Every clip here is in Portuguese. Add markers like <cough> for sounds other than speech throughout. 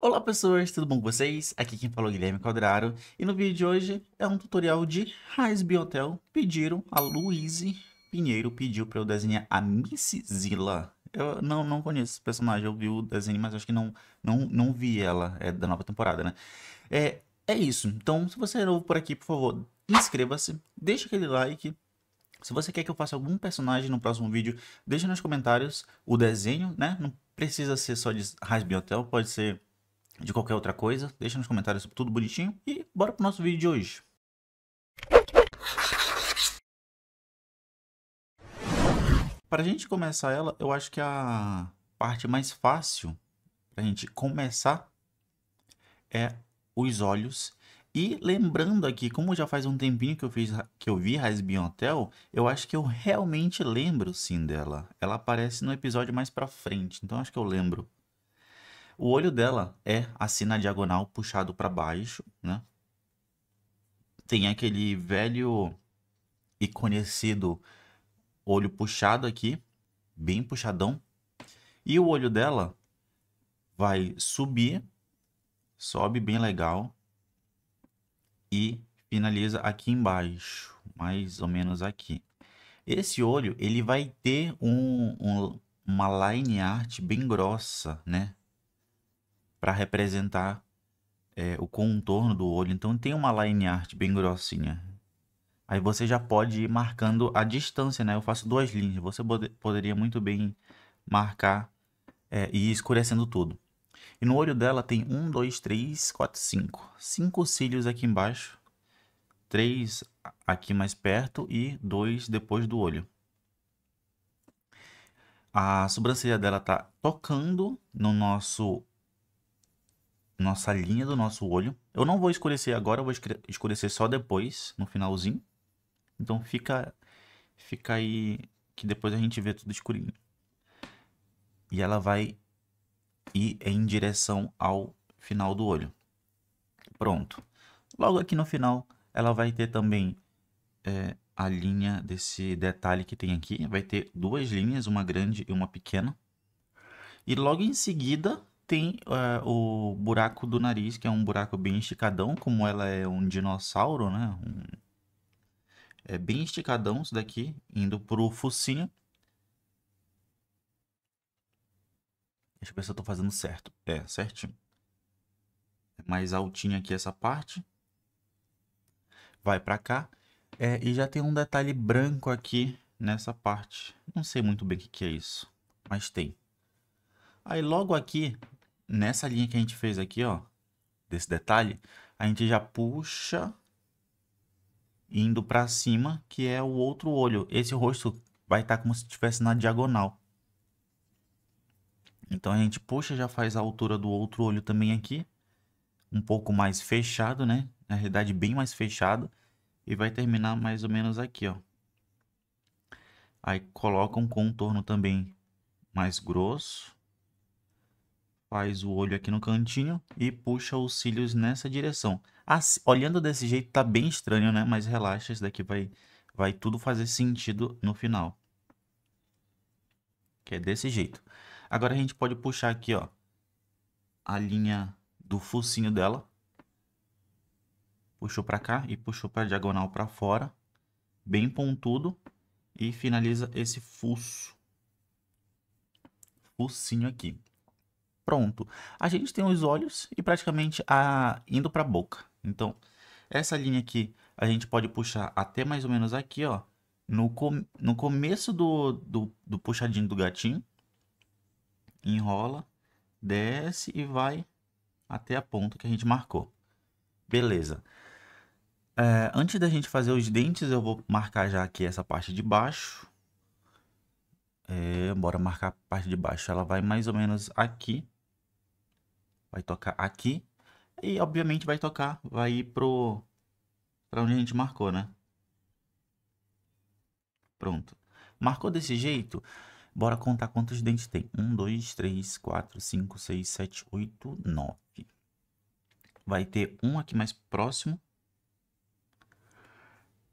Olá pessoas, tudo bom com vocês? Aqui quem falou é Guilherme Quadraro e no vídeo de hoje é um tutorial de Raiz Biotel Pediram, a Luíse Pinheiro pediu para eu desenhar a Miss Zilla. Eu não, não conheço esse personagem, eu vi o desenho, mas acho que não, não, não vi ela, é da nova temporada, né? É, é isso, então se você é novo por aqui, por favor, inscreva-se, deixa aquele like, se você quer que eu faça algum personagem no próximo vídeo, deixa nos comentários o desenho, né? Não precisa ser só de Raiz Biotel, pode ser de qualquer outra coisa, deixa nos comentários tudo bonitinho e bora pro nosso vídeo de hoje. Para a gente começar ela, eu acho que a parte mais fácil para a gente começar é os olhos. E lembrando aqui, como já faz um tempinho que eu fiz que eu vi Hasbin Hotel, eu acho que eu realmente lembro sim dela. Ela aparece no episódio mais para frente, então acho que eu lembro o olho dela é assim na diagonal, puxado para baixo, né? Tem aquele velho e conhecido olho puxado aqui, bem puxadão. E o olho dela vai subir, sobe bem legal e finaliza aqui embaixo, mais ou menos aqui. Esse olho, ele vai ter um, um uma line art bem grossa, né? para representar é, o contorno do olho. Então tem uma line art bem grossinha. Aí você já pode ir marcando a distância, né? Eu faço duas linhas. Você poderia muito bem marcar é, e ir escurecendo tudo. E no olho dela tem um, dois, três, quatro, cinco. Cinco cílios aqui embaixo, três aqui mais perto e dois depois do olho. A sobrancelha dela tá tocando no nosso nossa linha do nosso olho. Eu não vou escurecer agora, eu vou escurecer só depois, no finalzinho. Então fica, fica aí que depois a gente vê tudo escurinho. E ela vai ir em direção ao final do olho. Pronto. Logo aqui no final, ela vai ter também é, a linha desse detalhe que tem aqui. Vai ter duas linhas, uma grande e uma pequena. E logo em seguida, tem uh, o buraco do nariz, que é um buraco bem esticadão, como ela é um dinossauro, né? Um... É bem esticadão isso daqui, indo pro focinho. Deixa eu ver se eu tô fazendo certo. É, certinho. É mais altinho aqui essa parte. Vai pra cá. É, e já tem um detalhe branco aqui nessa parte. Não sei muito bem o que, que é isso, mas tem. Aí logo aqui nessa linha que a gente fez aqui, ó, desse detalhe, a gente já puxa indo para cima, que é o outro olho. Esse rosto vai estar tá como se estivesse na diagonal. Então a gente puxa, já faz a altura do outro olho também aqui, um pouco mais fechado, né? Na realidade, bem mais fechado. E vai terminar mais ou menos aqui, ó. Aí coloca um contorno também mais grosso faz o olho aqui no cantinho e puxa os cílios nessa direção. Assim, olhando desse jeito tá bem estranho, né? Mas relaxa, isso daqui vai, vai tudo fazer sentido no final. Que é desse jeito. Agora a gente pode puxar aqui, ó, a linha do focinho dela. Puxou para cá e puxou para diagonal para fora, bem pontudo e finaliza esse fuso. Focinho aqui. Pronto. A gente tem os olhos e praticamente a indo para a boca. Então, essa linha aqui a gente pode puxar até mais ou menos aqui, ó. No, com... no começo do, do, do puxadinho do gatinho. Enrola, desce e vai até a ponta que a gente marcou. Beleza. É, antes da gente fazer os dentes, eu vou marcar já aqui essa parte de baixo. É, bora marcar a parte de baixo. Ela vai mais ou menos aqui vai tocar aqui e obviamente vai tocar, vai ir pro para onde a gente marcou, né? Pronto. Marcou desse jeito? Bora contar quantos dentes tem. 1, 2, 3, 4, 5, 6, 7, 8, 9. Vai ter um aqui mais próximo.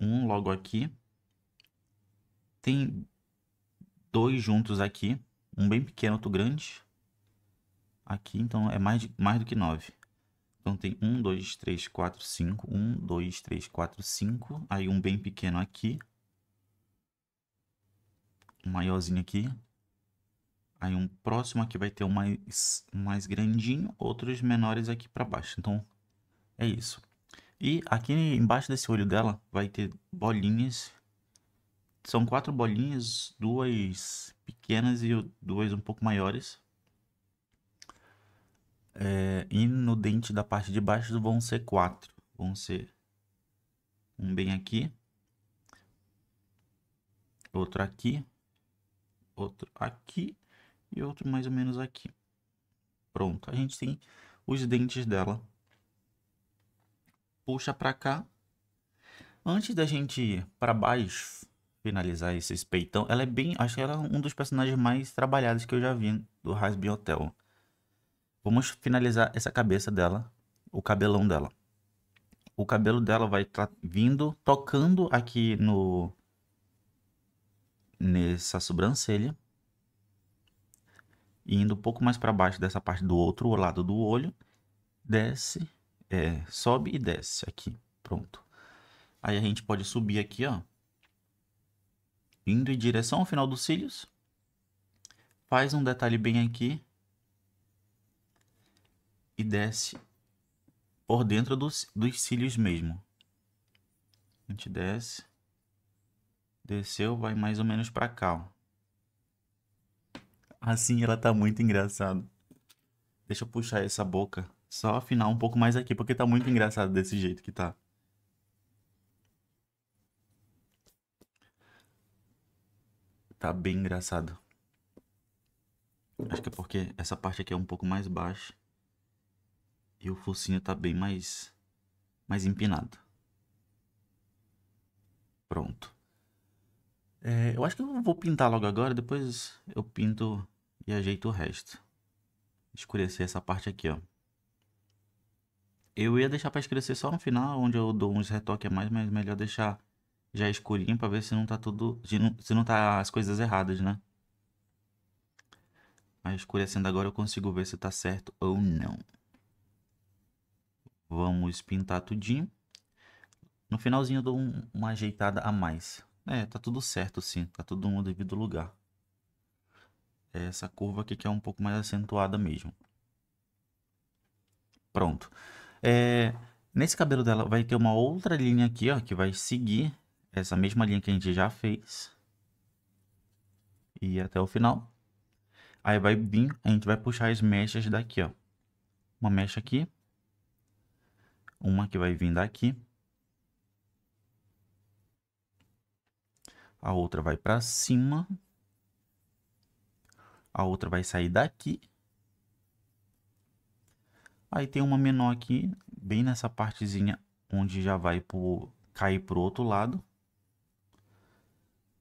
Um logo aqui. Tem dois juntos aqui. Um bem pequeno, outro grande. Aqui, então, é mais, mais do que 9. Então, tem 1, 2, 3, 4, 5. 1, 2, 3, 4, 5. Aí, um bem pequeno aqui. Um maiorzinho aqui. Aí, um próximo aqui vai ter um mais, um mais grandinho. Outros menores aqui para baixo. Então, é isso. E aqui embaixo desse olho dela vai ter bolinhas. São quatro bolinhas, duas pequenas e duas um pouco maiores. É, e no dente da parte de baixo vão ser quatro. Vão ser um bem aqui, outro aqui, outro aqui e outro mais ou menos aqui. Pronto, a gente tem os dentes dela. Puxa para cá. Antes da gente ir para baixo, finalizar esse peitão, ela é bem, acho que ela é um dos personagens mais trabalhados que eu já vi do Hasbin Hotel. Vamos finalizar essa cabeça dela, o cabelão dela. O cabelo dela vai estar tá vindo, tocando aqui no nessa sobrancelha e indo um pouco mais para baixo dessa parte do outro lado do olho, desce, é, sobe e desce aqui, pronto. Aí a gente pode subir aqui, ó, indo em direção ao final dos cílios, faz um detalhe bem aqui e desce por dentro dos, dos cílios mesmo. A gente desce. Desceu, vai mais ou menos para cá, ó. Assim ela tá muito engraçada. Deixa eu puxar essa boca. Só afinar um pouco mais aqui, porque tá muito engraçado desse jeito que tá. Tá bem engraçado. Acho que é porque essa parte aqui é um pouco mais baixa e o focinho tá bem mais, mais empinado. Pronto. É, eu acho que eu vou pintar logo agora, depois eu pinto e ajeito o resto. Escurecer essa parte aqui, ó. Eu ia deixar para escurecer só no final, onde eu dou uns retoques a mais, mas melhor deixar já escurinho para ver se não tá tudo, se não tá as coisas erradas, né? Mas escurecendo agora eu consigo ver se tá certo ou não. Vamos pintar tudinho. No finalzinho eu dou um, uma ajeitada a mais. É, tá tudo certo sim, tá tudo no devido lugar. É essa curva aqui que é um pouco mais acentuada mesmo. Pronto. É, nesse cabelo dela vai ter uma outra linha aqui, ó, que vai seguir essa mesma linha que a gente já fez. E até o final. Aí vai vir, a gente vai puxar as mechas daqui, ó. Uma mecha aqui, uma que vai vir daqui. A outra vai para cima. A outra vai sair daqui. Aí tem uma menor aqui, bem nessa partezinha onde já vai pro, cair para o outro lado.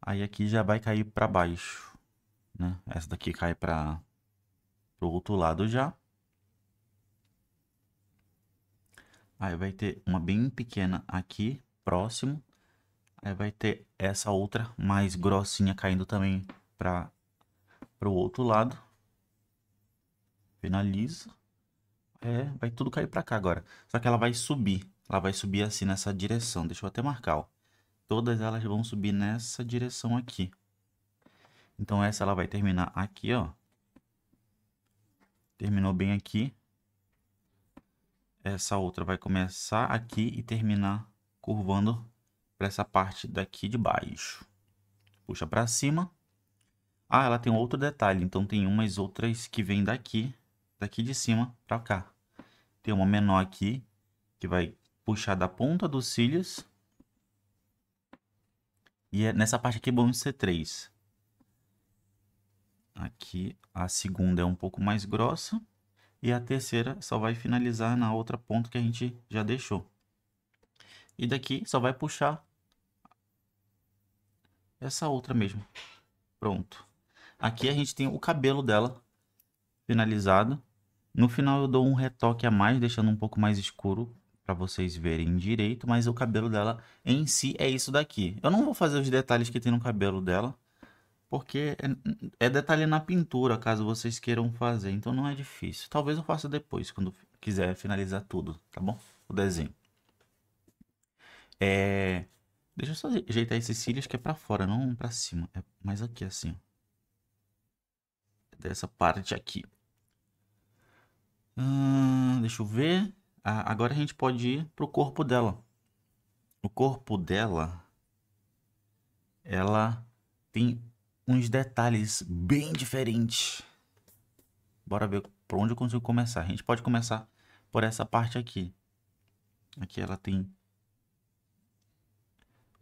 Aí aqui já vai cair para baixo. Né? Essa daqui cai para o outro lado já. Aí vai ter uma bem pequena aqui, próximo. Aí vai ter essa outra mais grossinha caindo também para o outro lado. Finaliza. É, vai tudo cair para cá agora. Só que ela vai subir. Ela vai subir assim nessa direção. Deixa eu até marcar, ó. Todas elas vão subir nessa direção aqui. Então essa ela vai terminar aqui, ó. Terminou bem aqui essa outra vai começar aqui e terminar curvando para essa parte daqui de baixo. Puxa para cima. Ah, ela tem outro detalhe, então tem umas outras que vêm daqui, daqui de cima para cá. Tem uma menor aqui, que vai puxar da ponta dos cílios. E é nessa parte aqui vamos ser três. Aqui a segunda é um pouco mais grossa e a terceira só vai finalizar na outra ponta que a gente já deixou. E daqui só vai puxar essa outra mesmo. Pronto. Aqui a gente tem o cabelo dela finalizado. No final eu dou um retoque a mais, deixando um pouco mais escuro para vocês verem direito, mas o cabelo dela em si é isso daqui. Eu não vou fazer os detalhes que tem no cabelo dela, porque é, é detalhe na pintura, caso vocês queiram fazer. Então não é difícil. Talvez eu faça depois, quando quiser finalizar tudo, tá bom? O desenho. É... Deixa eu só ajeitar esses cílios que é pra fora, não pra cima. É mais aqui, assim. Dessa parte aqui. Hum, deixa eu ver. Ah, agora a gente pode ir pro corpo dela. O corpo dela... Ela tem uns detalhes bem diferentes. Bora ver por onde eu consigo começar. A gente pode começar por essa parte aqui. Aqui ela tem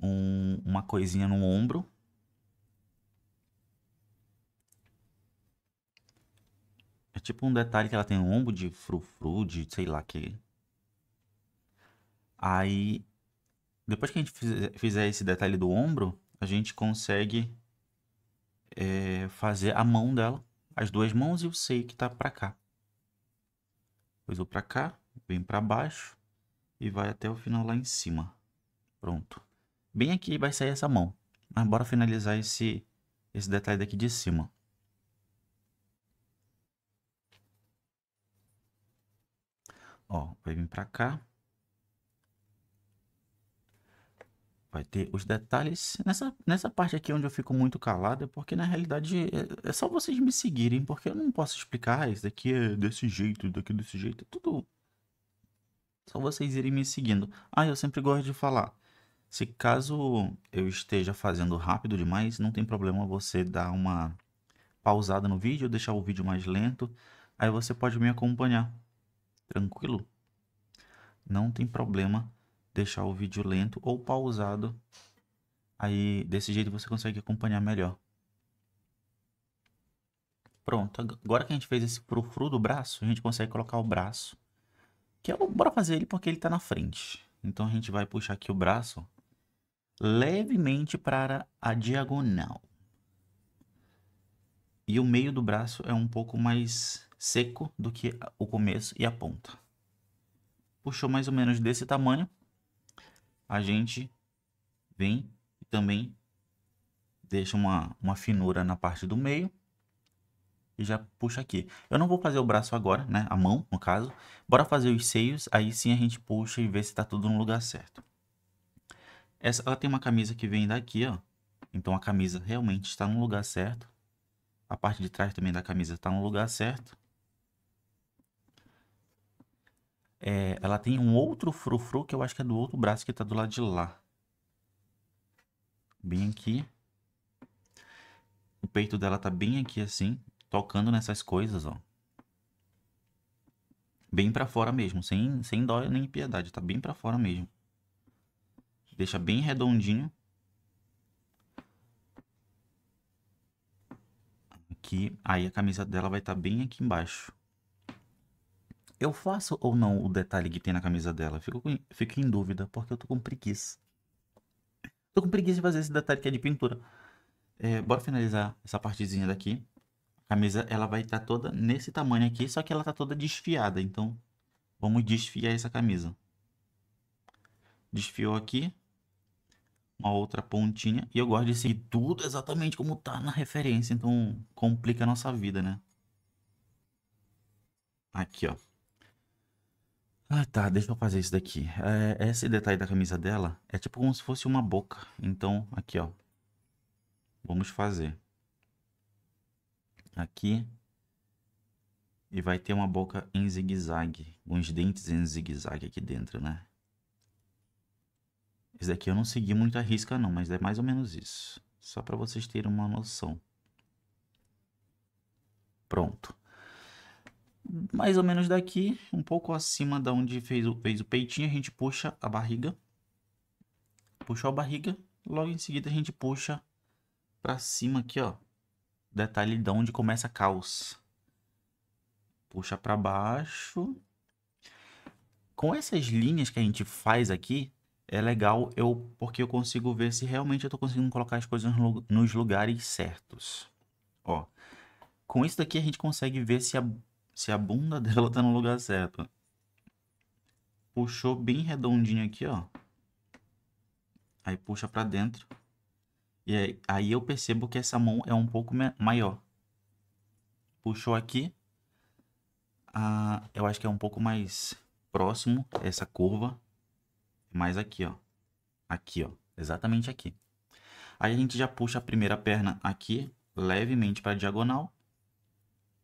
um, uma coisinha no ombro. É tipo um detalhe que ela tem no ombro de frufru, de sei lá que. Aí, depois que a gente fizer esse detalhe do ombro, a gente consegue é, fazer a mão dela, as duas mãos e o seio que está para cá. Depois vou para cá, vem para baixo e vai até o final lá em cima. Pronto. Bem aqui vai sair essa mão. Mas bora finalizar esse, esse detalhe daqui de cima. Ó, vai vir para cá, Vai ter os detalhes. Nessa, nessa parte aqui onde eu fico muito calado é porque na realidade é, é só vocês me seguirem, porque eu não posso explicar. isso ah, daqui é desse jeito, daqui é desse jeito. É tudo. Só vocês irem me seguindo. Ah, eu sempre gosto de falar. Se caso eu esteja fazendo rápido demais, não tem problema você dar uma pausada no vídeo, deixar o vídeo mais lento. Aí você pode me acompanhar. Tranquilo? Não tem problema deixar o vídeo lento ou pausado. Aí, desse jeito você consegue acompanhar melhor. Pronto, agora que a gente fez esse frufru do braço, a gente consegue colocar o braço. Que é, bora fazer ele porque ele está na frente. Então a gente vai puxar aqui o braço levemente para a diagonal. E o meio do braço é um pouco mais seco do que o começo e a ponta. Puxou mais ou menos desse tamanho, a gente vem e também deixa uma, uma finura na parte do meio e já puxa aqui. Eu não vou fazer o braço agora, né? A mão, no caso. Bora fazer os seios, aí sim a gente puxa e vê se tá tudo no lugar certo. Essa, ela tem uma camisa que vem daqui, ó. Então a camisa realmente está no lugar certo. A parte de trás também da camisa está no lugar certo. É, ela tem um outro frufru que eu acho que é do outro braço que tá do lado de lá. Bem aqui. O peito dela tá bem aqui assim, tocando nessas coisas, ó. Bem para fora mesmo, sem, sem dó nem piedade, tá bem para fora mesmo. Deixa bem redondinho. Aqui, aí a camisa dela vai estar tá bem aqui embaixo. Eu faço ou não o detalhe que tem na camisa dela? Fico, fico em dúvida, porque eu tô com preguiça. Tô com preguiça de fazer esse detalhe que é de pintura. É, bora finalizar essa partezinha daqui. A camisa, ela vai estar tá toda nesse tamanho aqui, só que ela tá toda desfiada. Então, vamos desfiar essa camisa. Desfiou aqui. Uma outra pontinha. E eu gosto de seguir tudo exatamente como tá na referência. Então, complica a nossa vida, né? Aqui, ó. Ah, tá, deixa eu fazer isso daqui. É, esse detalhe da camisa dela é tipo como se fosse uma boca. Então, aqui, ó. Vamos fazer. Aqui. E vai ter uma boca em zigue-zague. Uns dentes em zigue-zague aqui dentro, né? Esse daqui eu não segui muito a risca não, mas é mais ou menos isso. Só para vocês terem uma noção. Pronto mais ou menos daqui, um pouco acima da onde fez o, fez o peitinho, a gente puxa a barriga. Puxou a barriga, logo em seguida a gente puxa pra cima aqui, ó. Detalhe de onde começa a calça. Puxa pra baixo. Com essas linhas que a gente faz aqui, é legal eu porque eu consigo ver se realmente eu estou conseguindo colocar as coisas nos lugares certos. Ó, com isso daqui a gente consegue ver se a se a bunda <laughs> dela tá no lugar certo. Puxou bem redondinho aqui, ó. Aí puxa para dentro. E aí, aí eu percebo que essa mão é um pouco maior. Puxou aqui. Ah, eu acho que é um pouco mais próximo essa curva. Mais aqui, ó. Aqui, ó. Exatamente aqui. Aí a gente já puxa a primeira perna aqui, levemente para diagonal.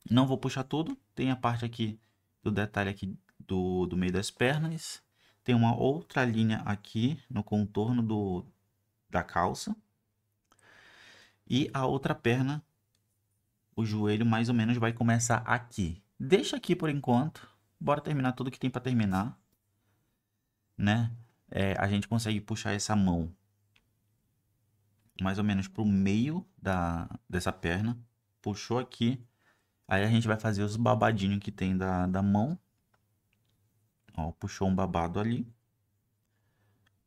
Não vou puxar todo, tem a parte aqui do detalhe aqui do, do meio das pernas, tem uma outra linha aqui no contorno do, da calça, e a outra perna, o joelho mais ou menos vai começar aqui. Deixa aqui por enquanto, bora terminar tudo que tem para terminar, né? É, a gente consegue puxar essa mão mais ou menos para o meio da, dessa perna, puxou aqui, Aí a gente vai fazer os babadinhos que tem da, da mão. Ó, puxou um babado ali.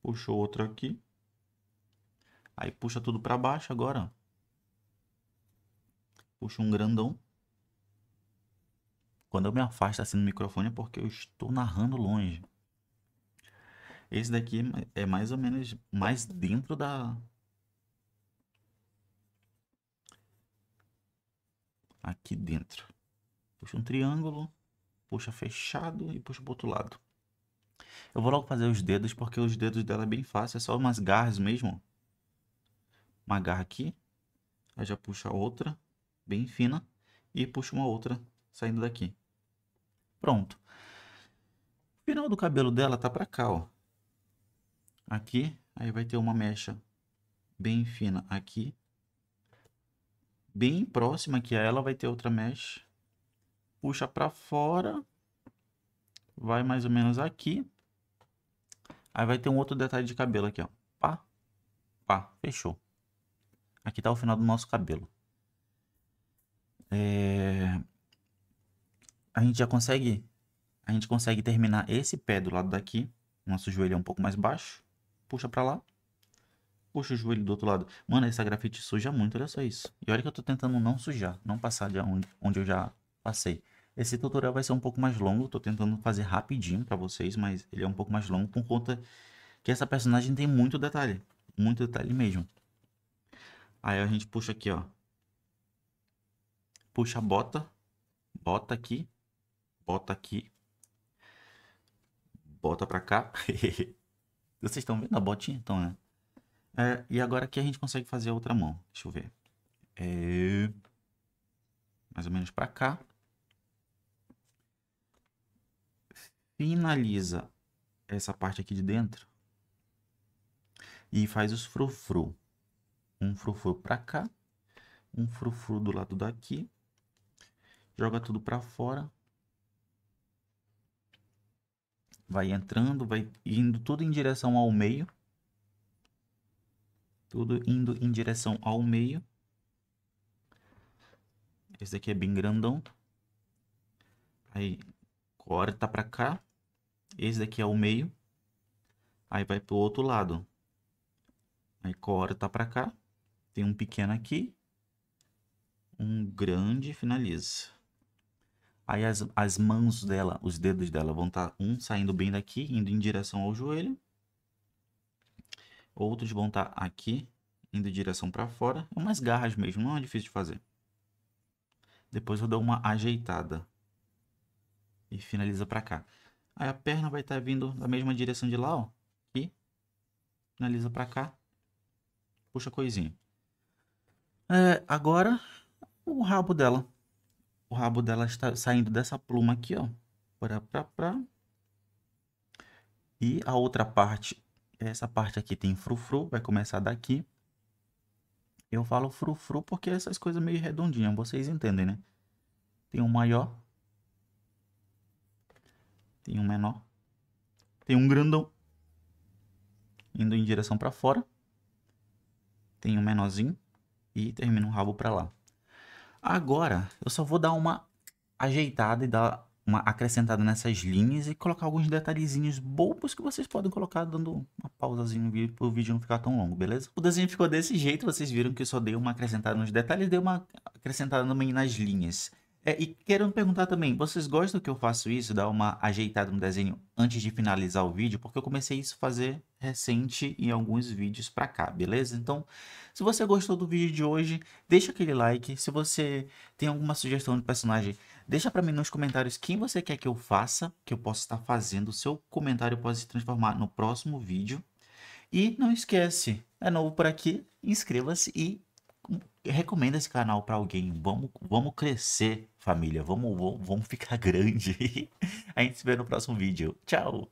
Puxou outro aqui. Aí puxa tudo para baixo agora, Puxa um grandão. Quando eu me afasto assim no microfone é porque eu estou narrando longe. Esse daqui é, é mais ou menos mais dentro da, aqui dentro. Puxa um triângulo, puxa fechado e puxa para outro lado. Eu vou logo fazer os dedos, porque os dedos dela é bem fácil, é só umas garras mesmo. Uma garra aqui, aí já puxa outra, bem fina, e puxa uma outra saindo daqui. Pronto. O final do cabelo dela tá para cá, ó. Aqui, aí vai ter uma mecha bem fina aqui bem próxima aqui a ela, vai ter outra mesh. Puxa para fora, vai mais ou menos aqui. Aí vai ter um outro detalhe de cabelo aqui, ó. Pá, pá, fechou. Aqui tá o final do nosso cabelo. É... A gente já consegue... A gente consegue terminar esse pé do lado daqui. Nosso joelho é um pouco mais baixo. Puxa para lá. Puxa o joelho do outro lado. Mano, essa grafite suja muito, olha só isso. E olha que eu tô tentando não sujar, não passar de onde, onde eu já passei. Esse tutorial vai ser um pouco mais longo, tô tentando fazer rapidinho pra vocês, mas ele é um pouco mais longo por conta que essa personagem tem muito detalhe. Muito detalhe mesmo. Aí a gente puxa aqui, ó. Puxa a bota. Bota aqui. Bota aqui. Bota pra cá. <laughs> Vocês estão vendo a botinha? Então, né? É, e agora aqui a gente consegue fazer a outra mão. Deixa eu ver. É... Mais ou menos para cá. Finaliza essa parte aqui de dentro. E faz os frufru. Um frufru para cá. Um frufru do lado daqui. Joga tudo para fora. Vai entrando, vai indo tudo em direção ao meio tudo indo em direção ao meio. Esse daqui é bem grandão. Aí corta para cá. Esse daqui é o meio. Aí vai pro outro lado. Aí corta para cá. Tem um pequeno aqui. Um grande finaliza. Aí as, as mãos dela, os dedos dela vão estar tá um saindo bem daqui, indo em direção ao joelho. Outros vão estar tá aqui, indo em direção para fora. Umas é garras mesmo, não é difícil de fazer. Depois eu dou uma ajeitada. E finaliza para cá. Aí a perna vai estar tá vindo da mesma direção de lá, ó. e Finaliza para cá. Puxa coisinha. É, agora, o rabo dela. O rabo dela está saindo dessa pluma aqui, ó. Pra, pra, pra. E a outra parte essa parte aqui tem frufru, vai começar daqui. Eu falo frufru porque essas coisas meio redondinhas, vocês entendem, né? Tem um maior. Tem um menor. Tem um grandão. Indo em direção para fora. Tem um menorzinho. E termina um rabo para lá. Agora, eu só vou dar uma ajeitada e dar uma acrescentada nessas linhas e colocar alguns detalhezinhos bobos que vocês podem colocar dando uma pausazinha no vídeo para o vídeo não ficar tão longo, beleza? O desenho ficou desse jeito, vocês viram que eu só dei uma acrescentada nos detalhes, dei uma acrescentada também nas linhas. É, e quero perguntar também, vocês gostam que eu faço isso, dar uma ajeitada no desenho antes de finalizar o vídeo? Porque eu comecei isso a fazer recente em alguns vídeos pra cá, beleza? Então, se você gostou do vídeo de hoje, deixa aquele like. Se você tem alguma sugestão de personagem, Deixa para mim nos comentários quem você quer que eu faça, que eu possa estar fazendo. O seu comentário pode se transformar no próximo vídeo. E não esquece, é novo por aqui, inscreva-se e recomenda esse canal para alguém. Vamos, vamos crescer, família. Vamos, vamos, vamos ficar <laughs> grande. A gente se vê no próximo vídeo. Tchau!